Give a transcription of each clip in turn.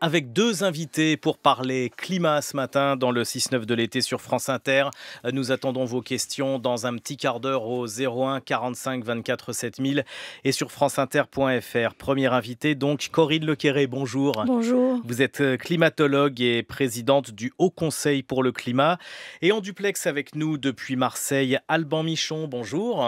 avec deux invités pour parler climat ce matin dans le 6-9 de l'été sur France Inter. Euh, nous attendons vos questions dans un petit quart d'heure au 01 45 24 7000 et sur franceinter.fr. Premier invité donc Corinne Lequeré, bonjour. Bonjour. Vous êtes euh, climatologue et présidente du Haut Conseil pour le climat et en duplex avec nous depuis Marseille, Alban Michon, bonjour.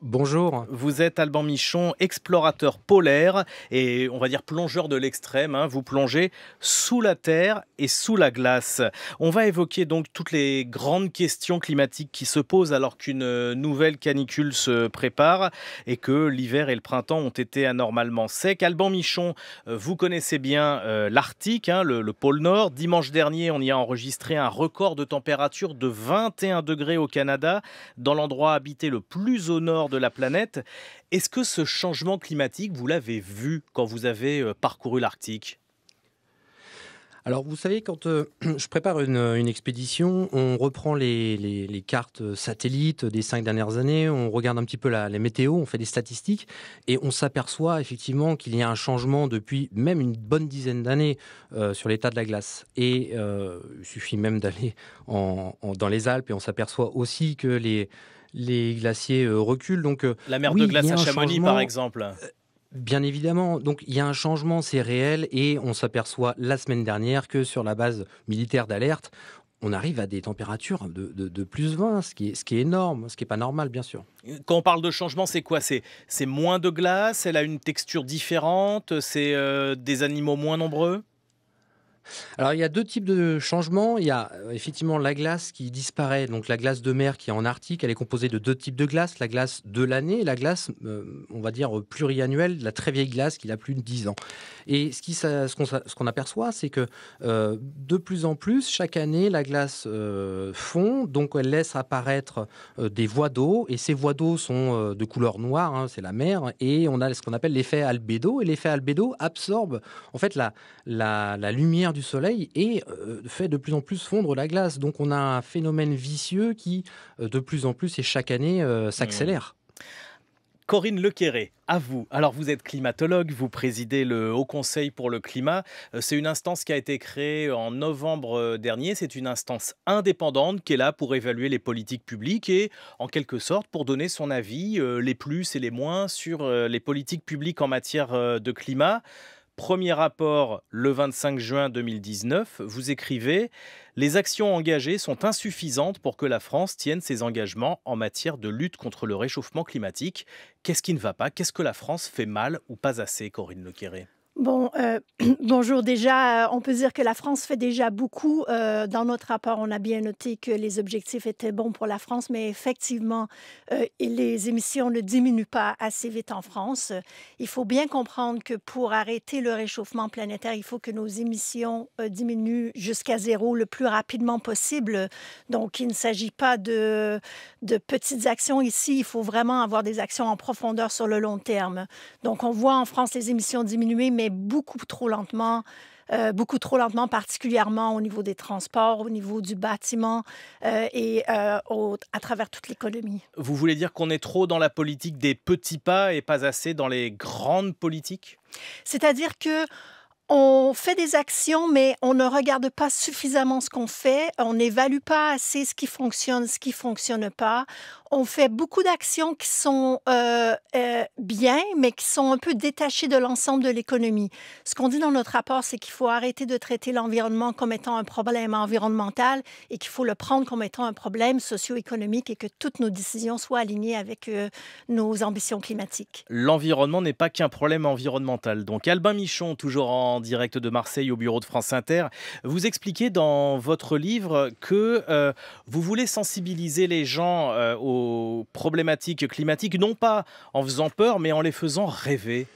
Bonjour. Vous êtes Alban Michon, explorateur polaire et on va dire plongeur de l'extrême. Hein. Vous plongez sous la terre et sous la glace. On va évoquer donc toutes les grandes questions climatiques qui se posent alors qu'une euh, nouvelle canicule se prépare et que l'hiver et le printemps ont été anormalement secs. Alban Michon, euh, vous connaissez bien euh, l'Arctique, hein, le pôle Nord. Dimanche dernier, on y a enregistré un record de température de 21 degrés au Canada, dans l'endroit habité le plus au nord de la planète. Est-ce que ce changement climatique, vous l'avez vu quand vous avez euh, parcouru l'Arctique alors vous savez, quand euh, je prépare une, expédition, on reprend les, cartes euh, satellites des cinq dernières années, on regarde un petit peu la, les météos, on fait des statistiques, et on s'aperçoit effectivement qu'il y a un changement depuis même une bonne dizaine d'années sur l'état de la glace. Et il suffit même d'aller dans les Alpes, et on s'aperçoit aussi que les les glaciers euh, reculent. Donc, euh, la mer de glace à Chamonix, par exemple. Euh, bien évidemment, donc il y a un changement, c'est réel, et on s'aperçoit la semaine dernière que sur la base militaire d'alerte, on arrive à des températures de, plus 20, ce qui est, ce qui est énorme, ce qui n'est pas normal, bien sûr. Quand on parle de changement, c'est quoi c'est, moins de glace, elle a une texture différente, c'est des animaux moins nombreux alors il y a deux types de changements. Il y a euh, effectivement la glace qui disparaît, donc la glace de mer qui est en Arctique. Elle est composée de deux types de glace, la glace de l'année et la glace, euh, on va dire, pluriannuelle, la très vieille glace qui a plus de 10 ans. Et ce qu'on ce aperçoit, c'est que euh, de plus en plus, chaque année, la glace fond, donc elle laisse apparaître des voies d'eau, et ces voies d'eau sont de couleur noire, hein, c'est la mer, et on a ce qu'on appelle l'effet albédo, et l'effet albédo absorbe en fait la lumière du soleil et euh, fait de plus en plus fondre la glace. Donc on a un phénomène vicieux qui, euh, de plus en plus et chaque année, euh, hmm. s'accélère. Corinne Lequéré, à vous. Alors vous êtes climatologue, vous présidez le Haut Conseil pour le climat. C'est une instance qui a été créée en novembre dernier. C'est une instance indépendante qui est là pour évaluer les politiques publiques et en quelque sorte pour donner son avis, les plus et les moins, sur les politiques publiques en matière de climat. Premier rapport le 25 juin 2019, vous écrivez Les actions engagées sont insuffisantes pour que la France tienne ses engagements en matière de lutte contre le réchauffement climatique. Qu'est-ce qui ne va pas Qu'est-ce que la France fait mal ou pas assez, Corinne Quéret Bon, euh, bonjour. Déjà, euh, on peut dire que la France fait déjà beaucoup. Euh, dans notre rapport, on a bien noté que les objectifs étaient bons pour la France, mais effectivement, les émissions ne diminuent pas assez vite en France. Il faut bien comprendre que pour arrêter le réchauffement planétaire, il faut que nos émissions diminuent jusqu'à zéro le plus rapidement possible. Donc, il ne s'agit pas de, de petites actions ici. Il faut vraiment avoir des actions en profondeur sur le long terme. Donc, on voit en France les émissions diminuer, mais beaucoup trop lentement. Euh, beaucoup trop lentement, particulièrement au niveau des transports, au niveau du bâtiment euh, et euh, à travers toute l'économie. Vous voulez dire qu'on est trop dans la politique des petits pas et pas assez dans les grandes politiques C'est-à-dire que on fait des actions, mais on ne regarde pas suffisamment ce qu'on fait. On n'évalue pas assez ce qui fonctionne, ce qui fonctionne pas on fait beaucoup d'actions qui sont euh, euh, bien, mais qui sont un peu détachées de l'ensemble de l'économie. Ce qu'on dit dans notre rapport, c'est qu'il faut arrêter de traiter l'environnement comme étant un problème environnemental et qu'il faut le prendre comme étant un problème socio-économique et que toutes nos décisions soient alignées avec euh, nos ambitions climatiques. L'environnement n'est pas qu'un problème environnemental. Donc Albin Michon, toujours en direct de Marseille au bureau de France Inter, vous expliquez dans votre livre que vous voulez sensibiliser les gens au problématiques climatiques, non pas en faisant peur, mais en les faisant rêver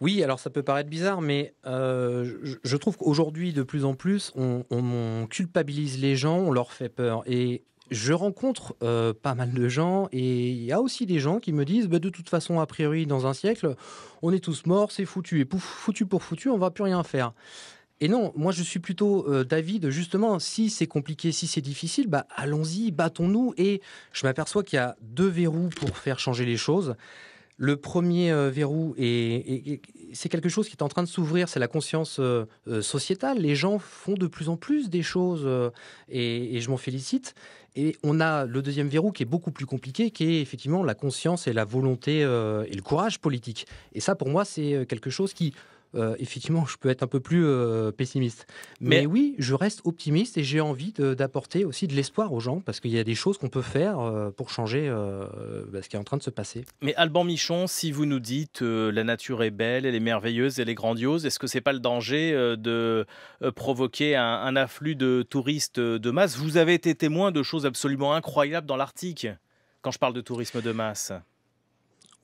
oui, alors ça peut paraître bizarre, mais euh, je, trouve qu'aujourd'hui, de plus en plus, on, culpabilise les gens, on leur fait peur. Et je rencontre euh, pas mal de gens, et il y a aussi des gens qui me disent, bah, de toute façon, a priori, dans un siècle, on est tous morts, c'est foutu, et foutu pour foutu, on va plus rien faire. Et non, moi je suis plutôt David. Euh, d'avis de justement, si c'est compliqué, si c'est difficile, bah allons-y, battons-nous. Et je m'aperçois qu'il y a deux verrous pour faire changer les choses. Le premier euh, verrou, et, c'est quelque chose qui est en train de s'ouvrir, c'est la conscience euh, sociétale. Les gens font de plus en plus des choses et, je m'en félicite. Et on a le deuxième verrou qui est beaucoup plus compliqué, qui est effectivement la conscience et la volonté et le courage politique. Et ça, pour moi, c'est quelque chose qui euh, effectivement, je peux être un peu plus euh, pessimiste. Mais, oui, je reste optimiste et j'ai envie d'apporter aussi de l'espoir aux gens parce qu'il y a des choses qu'on peut faire euh, pour changer bah, ce qui est en train de se passer. Mais Alban Michon, si vous nous dites la nature est belle, elle est merveilleuse, elle est grandiose, est-ce que c'est pas le danger de provoquer un afflux de touristes de masse Vous avez été témoin de choses absolument incroyables dans l'Arctique quand je parle de tourisme de masse.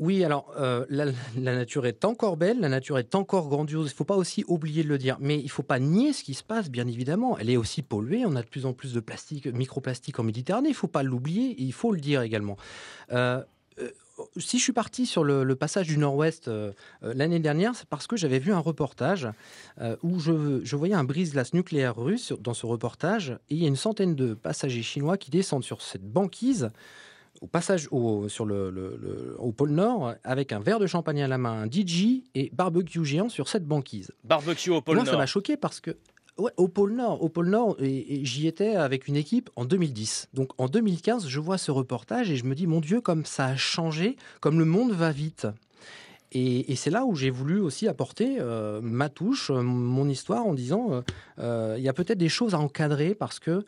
Oui, alors euh, la, nature est encore belle, la nature est encore grandiose. Il ne faut pas aussi oublier de le dire, mais il ne faut pas nier ce qui se passe, bien évidemment. Elle est aussi polluée. On a de plus en plus de plastique, en Méditerranée. Il ne faut pas l'oublier. Il faut le dire également. Euh, euh, si je suis parti sur le, passage du Nord-Ouest l'année dernière, c'est parce que j'avais vu un reportage où je, je, voyais un brise-glace nucléaire russe dans ce reportage et il y a une centaine de passagers chinois qui descendent sur cette banquise au passage au, pôle Nord avec un verre de champagne à la main, un DJ et barbecue géant sur cette banquise. Barbecue au pôle Nord. Moi, ça m'a choqué parce que au pôle Nord, au pôle Nord, et, j'y étais avec une équipe en 2010. Donc en 2015, je vois ce reportage et je me dis mon Dieu, comme ça a changé, comme le monde va vite. Et, c'est là où j'ai voulu aussi apporter euh, ma touche, euh, mon histoire, en disant euh, il y a peut-être des choses à encadrer parce que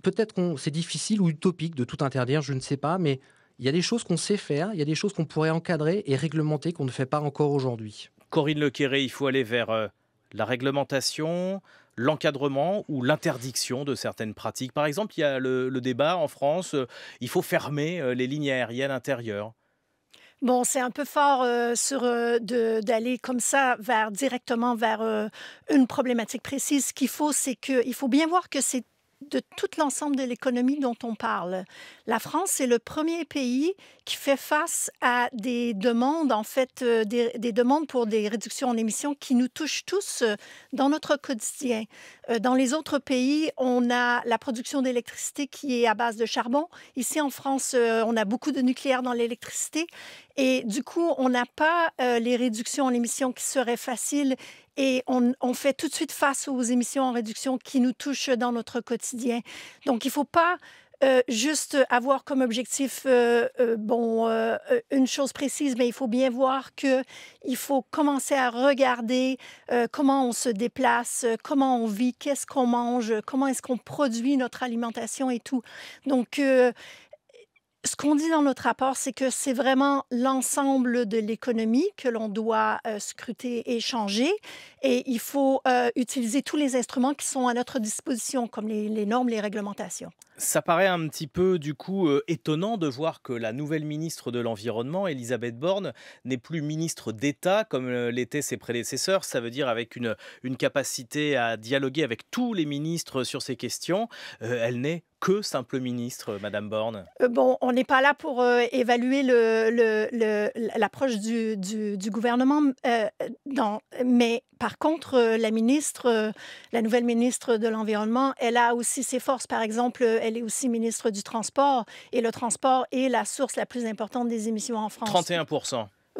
peut-être que c'est difficile ou utopique de tout interdire, je ne sais pas, mais il y a des choses qu'on sait faire, il y a des choses qu'on pourrait encadrer et réglementer qu'on ne fait pas encore aujourd'hui. Corinne Lequéré, il faut aller vers euh, la réglementation, l'encadrement ou l'interdiction de certaines pratiques. Par exemple, il y a le, débat en France, euh, il faut fermer euh, les lignes aériennes intérieures. Bon, c'est un peu fort sur d'aller comme ça vers directement vers une problématique précise. Ce qu'il faut, c'est que il faut bien voir que c'est de tout l'ensemble de l'économie dont on parle. La France est le premier pays qui fait face à des demandes, en fait, euh, des, demandes pour des réductions en émissions qui nous touchent tous euh, dans notre quotidien. Euh, dans les autres pays, on a la production d'électricité qui est à base de charbon. Ici, en France, on a beaucoup de nucléaire dans l'électricité. Et du coup, on n'a pas euh, les réductions en émissions qui seraient faciles et on, fait tout de suite face aux émissions en réduction qui nous touchent dans notre quotidien. Donc, il ne faut pas euh, juste avoir comme objectif, euh, bon, une chose précise, mais il faut bien voir que il faut commencer à regarder comment on se déplace, comment on vit, qu'est-ce qu'on mange, comment est-ce qu'on produit notre alimentation et tout. Donc, ce qu'on dit dans notre rapport, c'est que c'est vraiment l'ensemble de l'économie que l'on doit euh, scruter et changer. Et il faut euh, utiliser tous les instruments qui sont à notre disposition, comme les normes, les réglementations. Ça paraît un petit peu du coup euh, étonnant de voir que la nouvelle ministre de l'Environnement, Elisabeth Borne, n'est plus ministre d'État comme euh, l'étaient ses prédécesseurs. Ça veut dire avec une, une capacité à dialoguer avec tous les ministres sur ces questions. Euh, elle n'est que simple ministre, Madame Borne Bon, on n'est pas là pour évaluer l'approche le, du, gouvernement, mais par contre, la ministre, la nouvelle ministre de l'Environnement, elle a aussi ses forces. Par exemple, elle est aussi ministre du Transport et le transport est la source la plus importante des émissions en France. 31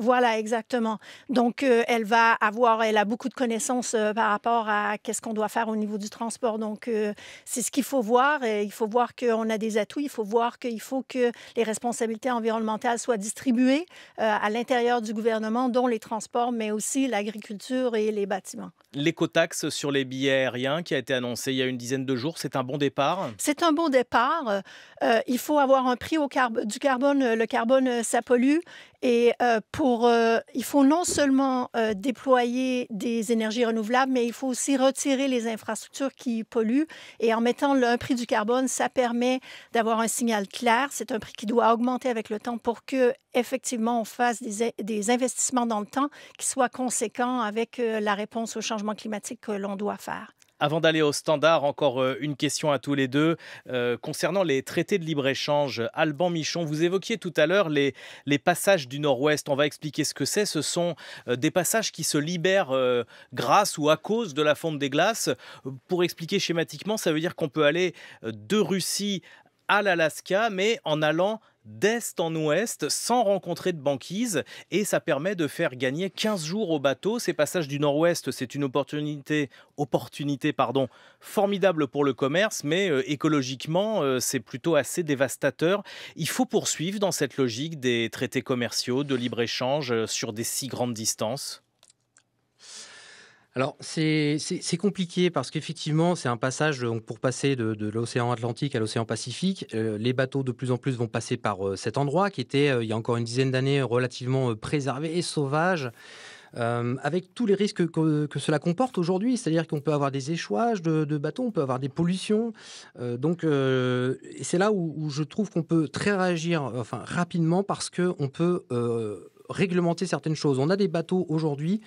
voilà, exactement. Donc, euh, elle va avoir, elle a beaucoup de connaissances euh, par rapport à qu'est-ce qu'on doit faire au niveau du transport. Donc, euh, c'est ce qu'il faut voir. il faut voir qu'on a des atouts. Il faut voir qu'il faut que les responsabilités environnementales soient distribuées à l'intérieur du gouvernement, dont les transports, mais aussi l'agriculture et les bâtiments. L'écotaxe sur les billets aériens qui a été annoncé il y a une dizaine de jours, c'est un bon départ C'est un bon départ. il faut avoir un prix au du carbone. Le carbone, ça pollue. Et pour euh, il faut non seulement euh, déployer des énergies renouvelables, mais il faut aussi retirer les infrastructures qui polluent. Et en mettant un prix du carbone, ça permet d'avoir un signal clair. C'est un prix qui doit augmenter avec le temps pour que effectivement on fasse des, investissements dans le temps qui soient conséquents avec euh, la réponse au changement climatique que l'on doit faire. Avant d'aller au standard, encore euh, une question à tous les deux. Euh, concernant les traités de libre-échange, Alban Michon, vous évoquiez tout à l'heure les, passages du Nord-Ouest. On va expliquer ce que c'est. Ce sont euh, des passages qui se libèrent grâce ou à cause de la fonte des glaces. Pour expliquer schématiquement, ça veut dire qu'on peut aller de Russie à l'Alaska, mais en allant d'est en ouest sans rencontrer de banquise et ça permet de faire gagner 15 jours au bateau. Ces passages du nord-ouest, c'est une opportunité, opportunité pardon, formidable pour le commerce, mais euh, écologiquement, euh, c'est plutôt assez dévastateur. Il faut poursuivre dans cette logique des traités commerciaux, de libre-échange euh, sur des si grandes distances alors c'est compliqué parce qu'effectivement c'est un passage pour passer de, l'océan Atlantique à l'océan Pacifique, euh, les bateaux de plus en plus vont passer par euh, cet endroit qui était euh, il y a encore une dizaine d'années relativement préservé et sauvage. avec tous les risques que, cela comporte aujourd'hui, c'est-à-dire qu'on peut avoir des échouages de, bateaux, on peut avoir des pollutions. donc, c'est là où, je trouve qu'on peut très réagir, rapidement, parce qu'on peut réglementer certaines choses. On a des bateaux aujourd'hui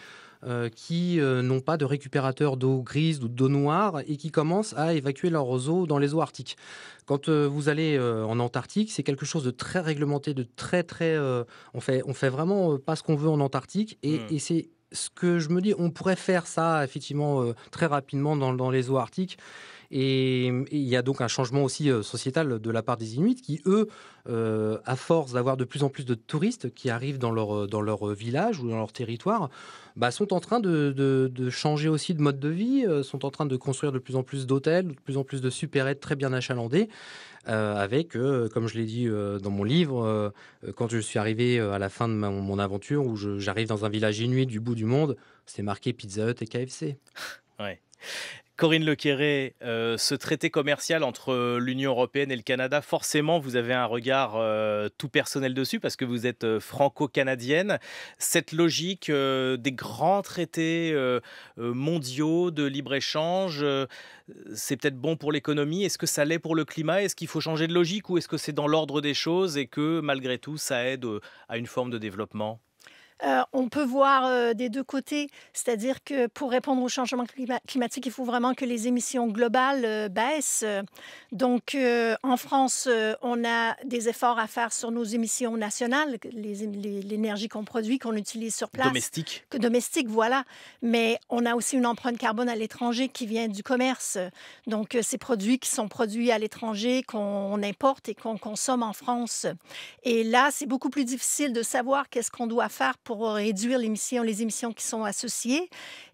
euh, qui euh, n'ont pas de récupérateur d'eau grise ou d'eau noire et qui commencent à évacuer leurs eaux dans les eaux arctiques. Quand euh, vous allez en Antarctique, c'est quelque chose de très réglementé, de très très. on fait fait vraiment pas ce qu'on veut en Antarctique hmm. et, c'est ce que je me dis, on pourrait faire ça effectivement très rapidement dans les eaux arctiques. Et, il y a donc un changement aussi euh, sociétal de la part des Inuits qui, eux, euh, à force d'avoir de plus en plus de touristes qui arrivent dans leur, euh, dans leur village ou dans leur territoire, bah, sont en train de, changer aussi de mode de vie, sont en train de construire de plus en plus d'hôtels, de plus en plus de supérettes très bien achalandées, avec, comme je l'ai dit dans mon livre, quand je suis arrivé à la fin de mon aventure, où j'arrive dans un village inuit du bout du monde, c'est marqué Pizza Hut et KFC. Ouais. Corinne Lequéré, euh, ce traité commercial entre euh, l'Union européenne et le Canada, forcément, vous avez un regard euh, tout personnel dessus parce que vous êtes franco-canadienne. Cette logique des grands traités mondiaux de libre-échange, c'est peut-être bon pour l'économie. Est-ce que ça l'est pour le climat Est-ce qu'il faut changer de logique ou est-ce que c'est dans l'ordre des choses et que malgré tout, ça aide à une forme de développement euh, on peut voir euh, des deux côtés, c'est-à-dire que pour répondre au changement climatique, il faut vraiment que les émissions globales euh, baissent. Donc, en France, on a des efforts à faire sur nos émissions nationales, l'énergie qu'on produit, qu'on utilise sur place. Domestique. Que domestique, voilà. Mais on a aussi une empreinte carbone à l'étranger qui vient du commerce. Donc, ces produits qui sont produits à l'étranger, qu'on importe et qu'on consomme en France. Et là, c'est beaucoup plus difficile de savoir qu'est-ce qu'on doit faire pour pour réduire les émissions qui sont associées.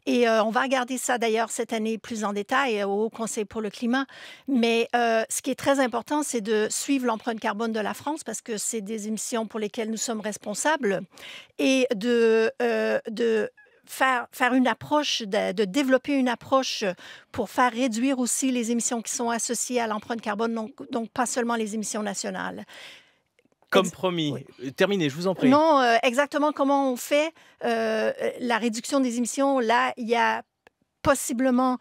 Et euh, on va regarder ça d'ailleurs cette année plus en détail euh, au Conseil pour le climat. Mais euh, ce qui est très important, c'est de suivre l'empreinte carbone de la France parce que c'est des émissions pour lesquelles nous sommes responsables et de, faire, une approche, de, développer une approche pour faire réduire aussi les émissions qui sont associées à l'empreinte carbone, donc pas seulement les émissions nationales. Comme promis. Euh, terminé, je vous en prie. Non, euh, exactement comment on fait euh, la réduction des émissions. Là, il y a possiblement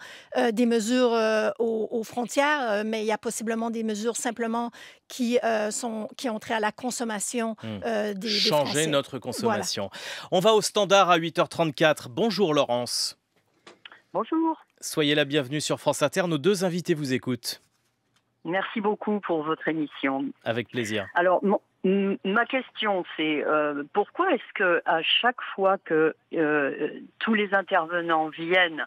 des mesures aux, frontières, mais il y a possiblement des mesures simplement qui, sont, qui ont trait à la consommation hmm. des, Changer notre consommation. On va au standard à 8h34. Bonjour Laurence. Bonjour. Soyez la bienvenue sur France Inter. Nos deux invités vous écoutent. Merci beaucoup pour votre émission. Avec plaisir. Alors, ma question, c'est euh, pourquoi est-ce que à chaque fois que euh, tous les intervenants viennent,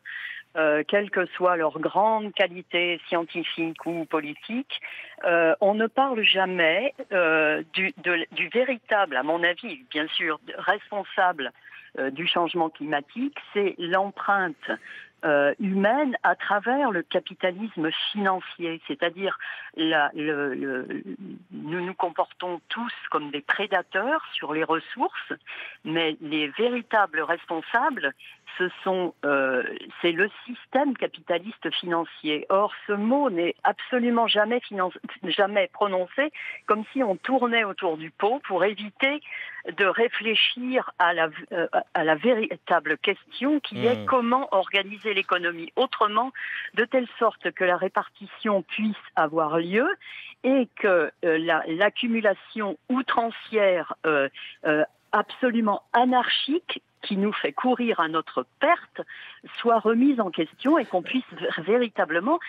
euh, quelle que soit leur grande qualité scientifique ou politique, euh, on ne parle jamais du, du, véritable, à mon avis, bien sûr, responsable du changement climatique, c'est l'empreinte euh, humaine à travers le capitalisme financier, c'est-à-dire nous nous comportons tous comme des prédateurs sur les ressources, mais les véritables responsables, ce sont euh, c'est le système capitaliste financier. Or, ce mot n'est absolument jamais, jamais prononcé, comme si on tournait autour du pot pour éviter de réfléchir à la, euh, véritable question qui est hmm. comment organiser l'économie autrement, de telle sorte que la répartition puisse avoir lieu et que euh, l'accumulation outrancière euh, euh, absolument anarchique qui nous fait courir à notre perte soit remise en question et qu'on puisse véritablement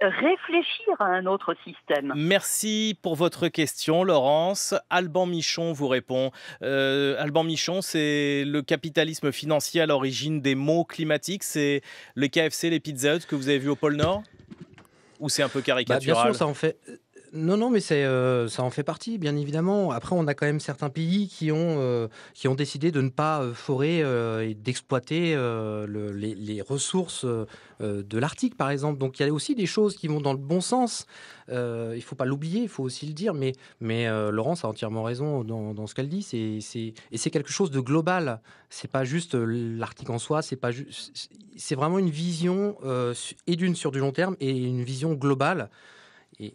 réfléchir à un autre système. Merci pour votre question, Laurence. Alban Michon vous répond. Euh, Alban Michon, c'est le capitalisme financier à l'origine des mots climatiques. C'est le KFC, les pizzas que vous avez vu au pôle Nord Ou c'est un peu bah, caricatural ça en fait, non, non, mais c'est, euh, ça en fait partie, bien évidemment. Après, on a quand même certains pays qui ont, euh, qui ont décidé de ne pas euh, forer et d'exploiter les, ressources de l'Arctique, par exemple. Donc, il y a aussi des choses qui vont dans le bon sens. il ne faut pas l'oublier, il faut aussi le dire. Mais, mais Laurence a entièrement raison dans, ce qu'elle dit. et c'est quelque chose de global. C'est pas juste l'Arctique en soi. C'est, pas c'est vraiment une vision et d'une sur du long terme et une vision globale. Et,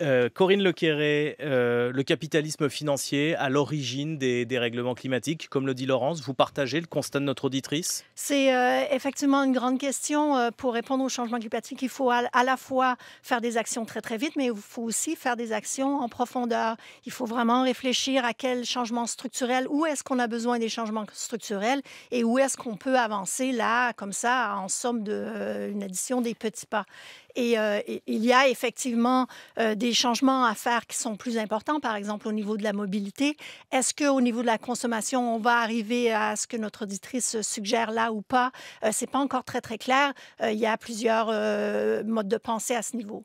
Euh, Corinne Lequerré, euh, le capitalisme financier à l'origine des, des, règlements climatiques, comme le dit Laurence, vous partagez le constat de notre auditrice C'est euh, effectivement une grande question. Pour répondre au changement climatique, il faut à, la fois faire des actions très très vite, mais il faut aussi faire des actions en profondeur. Il faut vraiment réfléchir à quels changements structurels, où est-ce qu'on a besoin des changements structurels et où est-ce qu'on peut avancer là, comme ça, en somme, de, une addition des petits pas. Et, et il y a effectivement des des changements à faire qui sont plus importants, par exemple au niveau de la mobilité. Est-ce qu'au niveau de la consommation, on va arriver à ce que notre auditrice suggère là ou pas? Euh, c'est pas encore très, très clair. Euh, il y a plusieurs euh, modes de pensée à ce niveau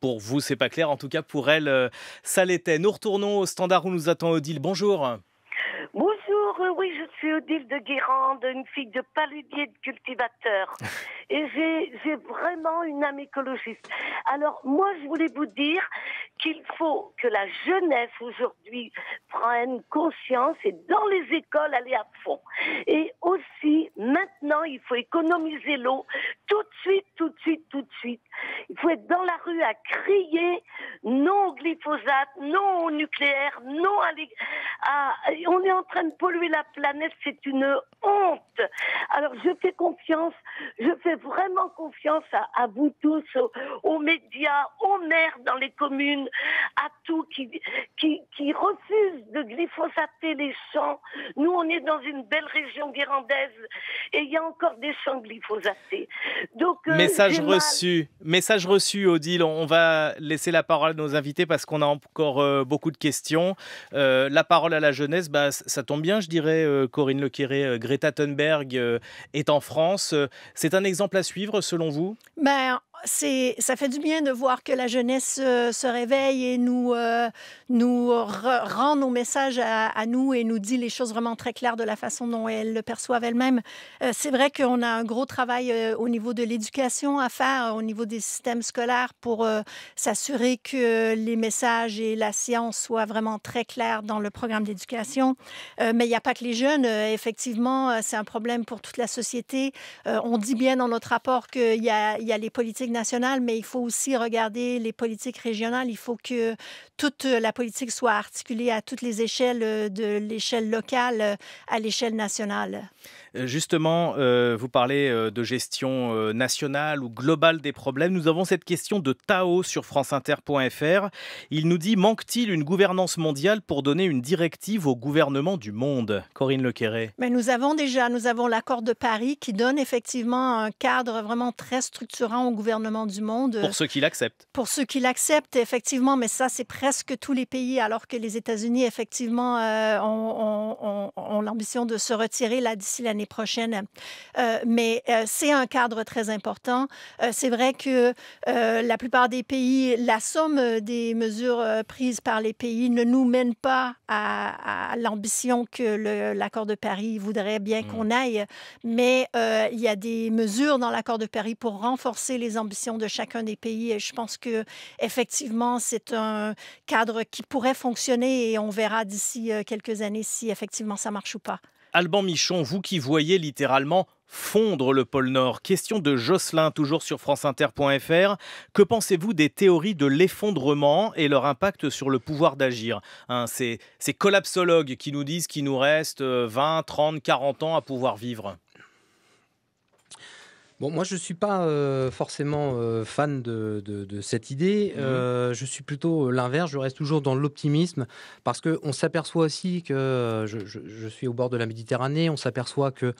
pour vous, c'est pas clair. En tout cas, pour elle, euh, ça l'était. Nous retournons au standard où nous attend Odile. Bonjour oui, je suis Odile de Guérande, une fille de paludier de cultivateur. Et j'ai vraiment une âme écologiste. Alors, moi, je voulais vous dire qu'il faut que la jeunesse aujourd'hui prenne conscience et dans les écoles, aller à fond. Et aussi, maintenant, il faut économiser l'eau tout de suite, tout de suite, tout de suite faut être dans la rue à crier non au glyphosate, non au nucléaire, non à, ah, on est en train de polluer la planète, c'est une honte. Alors je fais confiance, je fais vraiment confiance à, vous tous, aux, médias, aux maires dans les communes, à tous qui, qui, qui refusent de glyphosater les champs. Nous, on est dans une belle région guérandaise et il y a encore des champs glyphosatés. Donc, euh, message, reçu. message reçu, reçu, Odile. On va laisser la parole à nos invités parce qu'on a encore euh, beaucoup de questions. Euh, la parole à la jeunesse, bah, ça tombe bien, je dirais, euh, Corinne Lequéré. Greta Thunberg est en France. C'est un exemple à suivre, selon vous ben, ça fait du bien de voir que la jeunesse euh, se réveille et nous, euh, rend nos messages à, nous et nous dit les choses vraiment très claires de la façon dont elles le perçoivent elles-mêmes. Euh, c'est vrai qu'on a un gros travail au niveau de l'éducation à faire, au niveau des systèmes scolaires pour s'assurer que les messages et la science soient vraiment très clairs dans le programme d'éducation. mais il n'y a pas que les jeunes. effectivement, c'est un problème pour toute la société. on dit bien dans notre rapport qu'il y y a les politiques nationale, mais il faut aussi regarder les politiques régionales. Il faut que toute euh, la politique soit articulée à toutes les échelles, euh, de l'échelle locale euh, à l'échelle nationale. Euh, justement, euh, vous parlez euh, de gestion nationale ou globale des problèmes. Nous avons cette question de Tao sur franceinter.fr. Il nous dit manque-t-il une gouvernance mondiale pour donner une directive au gouvernement du monde Corinne Lequerré. Mais nous avons déjà, nous avons l'accord de Paris qui donne effectivement un cadre vraiment très structurant au gouvernement du monde. Pour ceux qui l'acceptent. Pour ceux qui l'acceptent, effectivement, mais ça, c'est presque tous les pays, alors que les États-Unis, effectivement, ont, l'ambition de se retirer là d'ici l'année prochaine. Euh, mais euh, c'est un cadre très important. Euh, c'est vrai que la plupart des pays, la somme des mesures prises par les pays ne nous mène pas à, l'ambition que l'accord de Paris voudrait bien mmh. qu'on aille. Mais il y a des mesures dans l'accord de Paris pour renforcer les ambitions de chacun des pays. Et je pense que effectivement, c'est un cadre qui pourrait fonctionner et on verra d'ici quelques années si effectivement ça marche ou pas. Alban Michon, vous qui voyez littéralement fondre le pôle Nord. Question de Jocelyn, toujours sur franceinter.fr. Que pensez-vous des théories de l'effondrement et leur impact sur le pouvoir d'agir hein, ces, ces collapsologues qui nous disent qu'il nous reste 20, 30, 40 ans à pouvoir vivre. Bon, moi, je ne suis pas euh, forcément euh, fan de, cette idée. Mhm. Euh, je suis plutôt l'inverse. Je reste toujours dans l'optimisme parce qu'on s'aperçoit aussi que je, suis au bord de la Méditerranée. On s'aperçoit que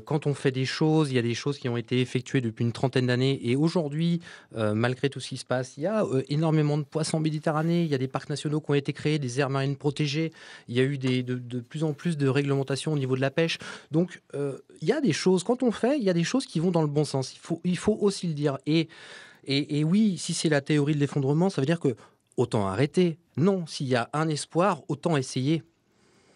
quand on fait des choses, il y a des choses qui ont été effectuées depuis une trentaine d'années. Et aujourd'hui, malgré tout ce qui se passe, il y a énormément de poissons méditerranéens. Il y a des parcs nationaux qui ont été créés, des aires marines protégées. Il y a eu de, de, plus en plus de réglementations au niveau de la pêche. Donc, il y a des choses, quand on fait, il y a des choses qui vont dans le bon sens. Il faut, aussi le dire. Et, oui, si c'est la théorie de l'effondrement, ça veut dire que autant arrêter. Non, s'il y a un espoir, autant essayer.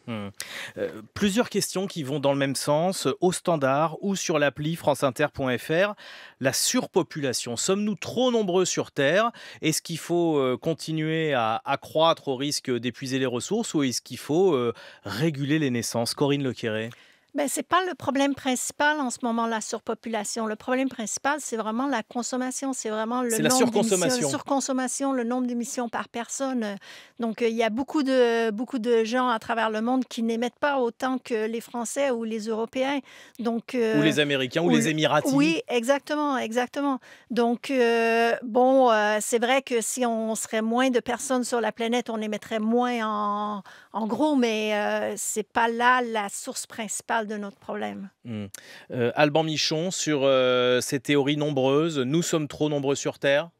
Hmm. Euh, plusieurs questions qui vont dans le même sens, euh, au standard ou sur l'appli franceinter.fr. La surpopulation, sommes-nous trop nombreux sur Terre Est-ce qu'il faut euh, continuer à accroître au risque d'épuiser les ressources ou est-ce qu'il faut réguler les naissances Corinne Lequéré ben, ce n'est pas le problème principal en ce moment, la surpopulation. Le problème principal, c'est vraiment la consommation. C'est vraiment le nombre la surconsommation. le nombre d'émissions par personne. Donc, euh, il y a beaucoup de, beaucoup de gens à travers le monde qui n'émettent pas autant que les Français ou les Européens. Donc, euh, ou les Américains ou, les Émiratis. Oui, exactement, exactement. Donc, euh, bon, c'est vrai que si on serait moins de personnes sur la planète, on émettrait moins en, gros, mais c'est ce n'est pas là la source principale de notre problème. Hmm. Euh, Alban Michon, sur euh, ces théories nombreuses, nous sommes trop nombreux sur Terre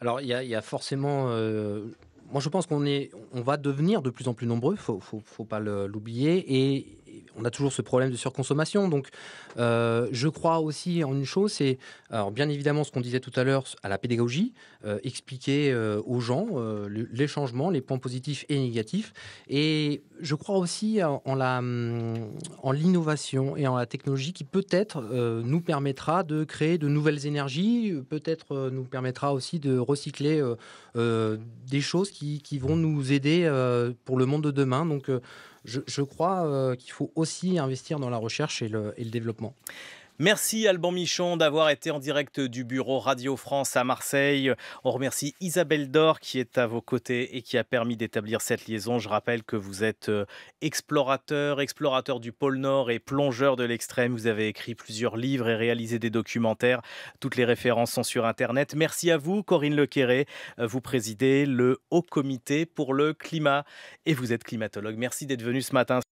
Alors, il y, a forcément... Euh, moi, je pense qu'on on va devenir de plus en plus nombreux, il faut, faut, faut pas l'oublier. Et on a toujours ce problème de surconsommation. Donc, euh, je crois aussi en une chose, c'est bien évidemment ce qu'on disait tout à l'heure à la pédagogie, euh, expliquer euh, aux gens les changements, les points positifs et négatifs. Et je crois aussi en, la mm, en l'innovation et en la technologie qui peut-être nous permettra de créer de nouvelles énergies, peut-être nous permettra aussi de recycler des choses qui, qui, vont nous aider pour le monde de demain. Donc je, crois euh, qu'il faut aussi investir dans la recherche et le, et le développement. Merci Alban Michon d'avoir été en direct du bureau Radio France à Marseille. On remercie Isabelle Dor qui est à vos côtés et qui a permis d'établir cette liaison. Je rappelle que vous êtes euh, explorateur, explorateur du pôle Nord et plongeur de l'extrême. Vous avez écrit plusieurs livres et réalisé des documentaires. Toutes les références sont sur Internet. Merci à vous, Corinne Lequeré. Euh, vous présidez le Haut Comité pour le climat et vous êtes climatologue. Merci d'être venu ce matin.